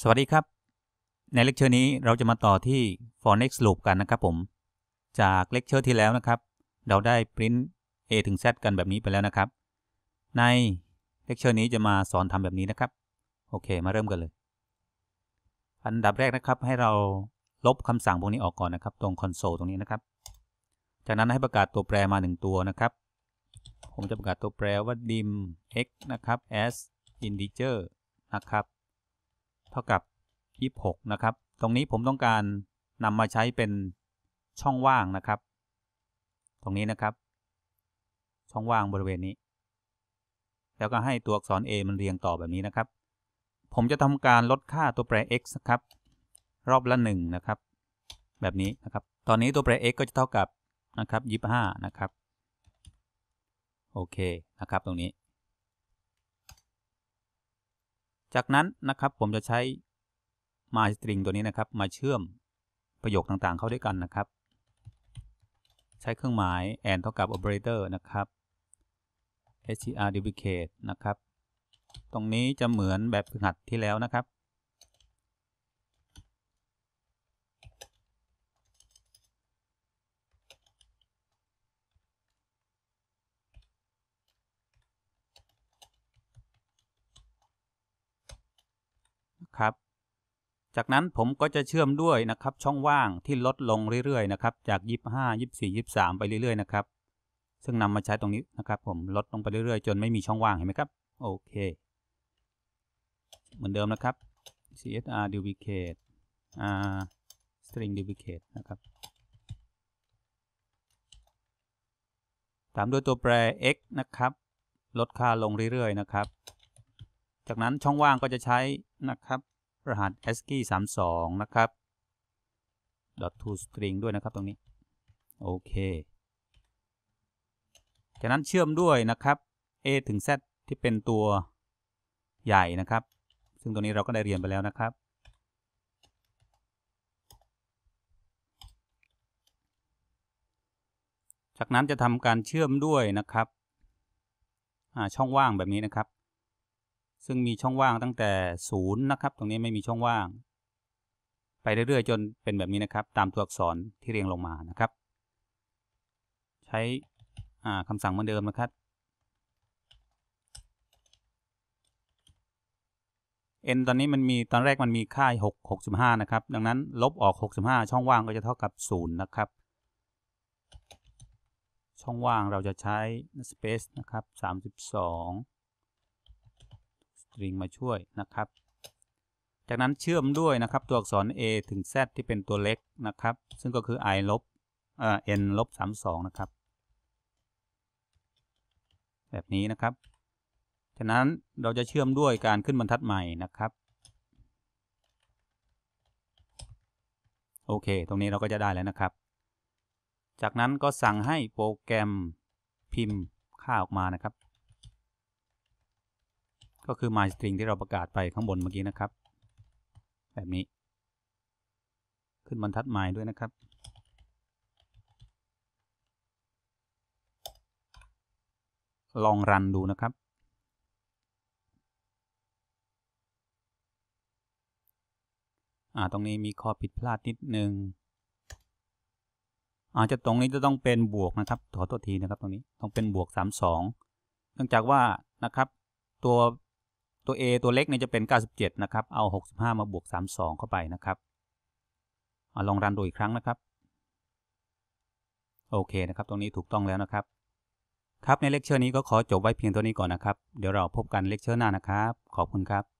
สวัสดีครับ ในเลคเชอร์นี้เราจะมาต่อที่ forex loop กันนะครับ ผม จากเลคเชอร์ที่แล้วนะครับ เราได้ print a ถึง z กันแบบนี้ไปแล้วนะครับในเลคเชอร์นี้จะมาสอนทำแบบนี้นะครับโอเคมาเริ่มกันเลย อันดับแรกนะครับให้เราลบคำสั่งพวกนี้ออกก่อนนะครับตรงคอนโซลตรงนี้นะครับ จากนั้นให้ประกาศตัวแปรมา1ตัวนะครับผมจะประกาศตัวแปรว่า dim x นะครับ as integer นะครับเท่ากับ26นะครับ ตรงนี้ผมต้องการนำมาใช้เป็นช่องว่างนะครับ ตรงนี้นะครับ ช่องว่างบริเวณนี้ แล้วก็ให้ตัวอักษร A มันเรียงต่อแบบนี้นะครับ ผมจะทำการลดค่าตัวแปร x นะครับรอบละ1นะครับ แบบนี้นะครับ ตอนนี้ตัวแปร x ก็จะเท่ากับนะครับ25นะครับ โอเคนะครับตรงนี้จากนั้นนะครับผมจะใช้มาสตริงตัวนี้นะครับมาเชื่อมประโยคต่างๆเข้าด้วยกันนะครับ ใช้เครื่องหมาย and เท่ากับ operator นะครับ str duplicate นะครับตรงนี้จะเหมือนแบบฝึกหัดที่แล้วนะครับครับจากนั้นผมก็จะเชื่อมด้วยนะครับ ช่องว่างที่ลดลงเรื่อยๆนะครับ จาก 25 24 23 ไปเรื่อยๆ นะครับ ซึ่งนำมาใช้ตรงนี้นะครับผมลดลงไปเรื่อยๆ จนไม่มีช่องว่างเห็นไหมครับโอเคเหมือนเดิมนะครับ csr duplicate r string duplicate นะครับ ตามด้วยตัวแปร x นะครับ ลดค่าลงเรื่อยๆ นะครับจากนั้นช่องว่างก็จะใช้นะครับ รหัส ASCII 32นะครับ to string ด้วยนะครับตรงนี้โอเคจากนั้นเชื่อมด้วยนะครับ a ถึง z ที่เป็นตัวใหญ่นะครับ ซึ่งตัวนี้เราก็ได้เรียนไปแล้วนะครับ จากนั้นจะทำการเชื่อมด้วยนะครับช่องว่างแบบนี้นะครับซึ่ง มีช่องว่างตั้งแต่0นะครับ ตรงนี้ไม่มีช่องว่าง ไปเรื่อยๆจนเป็นแบบนี้นะครับ ตามตัวอักษรที่เรียงลงมานะครับ ใช้คำสั่งเหมือนเดิมนะครับ n ตอนนี้ มัน มีตอนแรก มัน มี ค่า 6 65 นะครับ ดังนั้นลบออก 65 ช่องว่างก็จะเท่ากับ0นะครับช่องว่างเราจะใช้ space นะครับ 32ริงมาช่วยนะครับ จากนั้นเชื่อมด้วยนะครับตัวอักษร a ถึง z ที่เป็นตัวเล็กนะครับ ซึ่งก็คือ i ลบเอ็นลบองนะครับ แบบนี้นะครับจากนั้นเราจะเชื่อมด้วยการขึ้นบรรทัดใหม่นะครับโอเคตรงนี้เราก็จะได้ แล้ว นะครับ จากนั้นก็สั่งให้โปรแกรมพิมพ์ค่าออกมานะครับก็คือ my string ที่เราประกาศไปข้างบนเมื่อกี้ นะครับ แบบนี้ ขึ้นบรรทัด my ด้วยนะครับ ลอง รันดูนะครับอ่าตรงนี้มีข้อผิดพลาด นิด นึงอาจจะตรงนี้จะต้องเป็นบวกนะครับขอตัวทีนะครับตรงนี้ต้องเป็นบวก 32 เนื่องจากว่านะครับตัวตัว a ตัวเล็กเนี่ยจะเป็น 97 นะครับ เอา 65 มาบวก 32 เข้าไปนะครับอลองรันดูอีกครั้งนะครับ โอเคนะครับ ตรงนี้ถูกต้องแล้วนะครับ ครับในเลคเชอร์นี้ก็ขอจบไว้เพียงเท่านี้ก่อนนะครับ เดี๋ยวเราพบกันเลคเชอร์หน้านะครับ ขอบคุณครับ